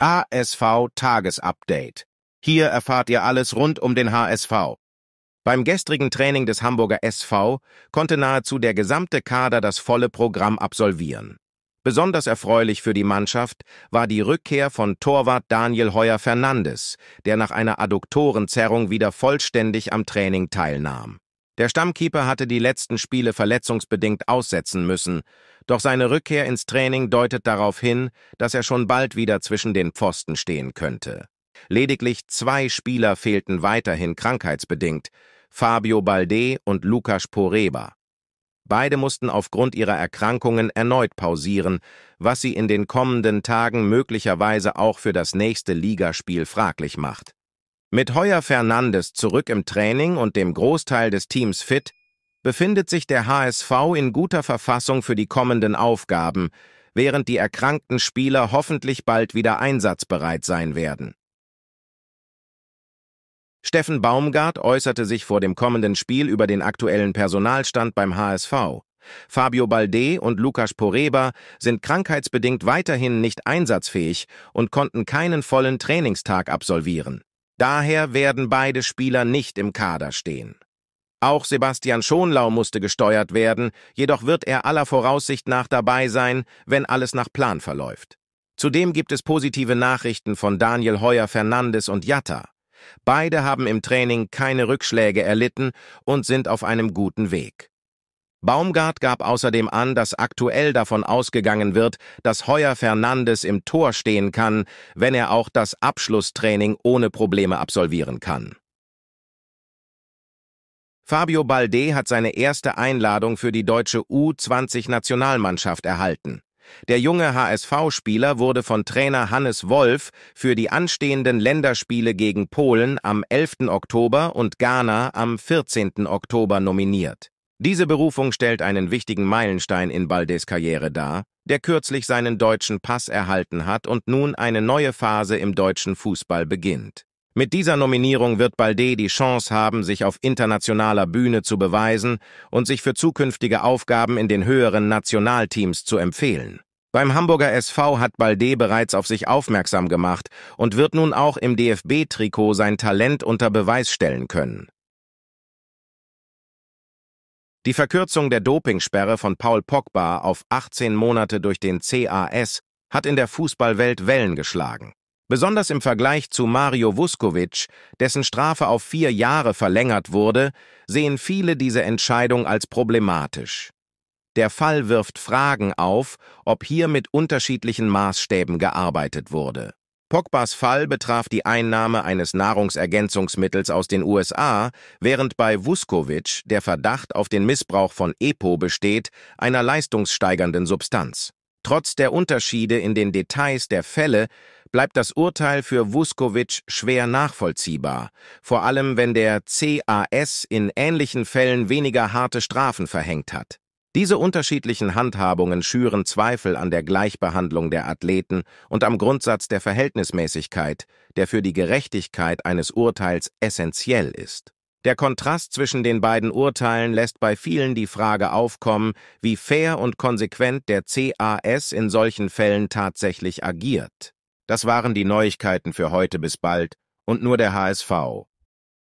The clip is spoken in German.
ASV Tagesupdate. Hier erfahrt ihr alles rund um den HSV. Beim gestrigen Training des Hamburger SV konnte nahezu der gesamte Kader das volle Programm absolvieren. Besonders erfreulich für die Mannschaft war die Rückkehr von Torwart Daniel Heuer Fernandes, der nach einer Adduktorenzerrung wieder vollständig am Training teilnahm. Der Stammkeeper hatte die letzten Spiele verletzungsbedingt aussetzen müssen, doch seine Rückkehr ins Training deutet darauf hin, dass er schon bald wieder zwischen den Pfosten stehen könnte. Lediglich zwei Spieler fehlten weiterhin krankheitsbedingt, Fabio Balde und Lukas Poreba. Beide mussten aufgrund ihrer Erkrankungen erneut pausieren, was sie in den kommenden Tagen möglicherweise auch für das nächste Ligaspiel fraglich macht. Mit Heuer Fernandes zurück im Training und dem Großteil des Teams fit, befindet sich der HSV in guter Verfassung für die kommenden Aufgaben, während die erkrankten Spieler hoffentlich bald wieder einsatzbereit sein werden. Steffen Baumgart äußerte sich vor dem kommenden Spiel über den aktuellen Personalstand beim HSV. Fabio Balde und Lukas Poreba sind krankheitsbedingt weiterhin nicht einsatzfähig und konnten keinen vollen Trainingstag absolvieren. Daher werden beide Spieler nicht im Kader stehen. Auch Sebastian Schonlau musste gesteuert werden, jedoch wird er aller Voraussicht nach dabei sein, wenn alles nach Plan verläuft. Zudem gibt es positive Nachrichten von Daniel Heuer Fernandes und Jatta. Beide haben im Training keine Rückschläge erlitten und sind auf einem guten Weg. Baumgart gab außerdem an, dass aktuell davon ausgegangen wird, dass Heuer Fernandes im Tor stehen kann, wenn er auch das Abschlusstraining ohne Probleme absolvieren kann. Fabio Balde hat seine erste Einladung für die deutsche U20-Nationalmannschaft erhalten. Der junge HSV-Spieler wurde von Trainer Hannes Wolf für die anstehenden Länderspiele gegen Polen am 11. Oktober und Ghana am 14. Oktober nominiert. Diese Berufung stellt einen wichtigen Meilenstein in Baldes Karriere dar, der kürzlich seinen deutschen Pass erhalten hat und nun eine neue Phase im deutschen Fußball beginnt. Mit dieser Nominierung wird Balde die Chance haben, sich auf internationaler Bühne zu beweisen und sich für zukünftige Aufgaben in den höheren Nationalteams zu empfehlen. Beim Hamburger SV hat Balde bereits auf sich aufmerksam gemacht und wird nun auch im DFB-Trikot sein Talent unter Beweis stellen können. Die Verkürzung der Dopingsperre von Paul Pogba auf 18 Monate durch den CAS hat in der Fußballwelt Wellen geschlagen. Besonders im Vergleich zu Mario Vuskovic, dessen Strafe auf vier Jahre verlängert wurde, sehen viele diese Entscheidung als problematisch. Der Fall wirft Fragen auf, ob hier mit unterschiedlichen Maßstäben gearbeitet wurde. Pogbas Fall betraf die Einnahme eines Nahrungsergänzungsmittels aus den USA, während bei Vuskovic der Verdacht auf den Missbrauch von EPO besteht, einer leistungssteigernden Substanz. Trotz der Unterschiede in den Details der Fälle bleibt das Urteil für Vuskovic schwer nachvollziehbar, vor allem wenn der CAS in ähnlichen Fällen weniger harte Strafen verhängt hat. Diese unterschiedlichen Handhabungen schüren Zweifel an der Gleichbehandlung der Athleten und am Grundsatz der Verhältnismäßigkeit, der für die Gerechtigkeit eines Urteils essentiell ist. Der Kontrast zwischen den beiden Urteilen lässt bei vielen die Frage aufkommen, wie fair und konsequent der CAS in solchen Fällen tatsächlich agiert. Das waren die Neuigkeiten für heute bis bald und nur der HSV.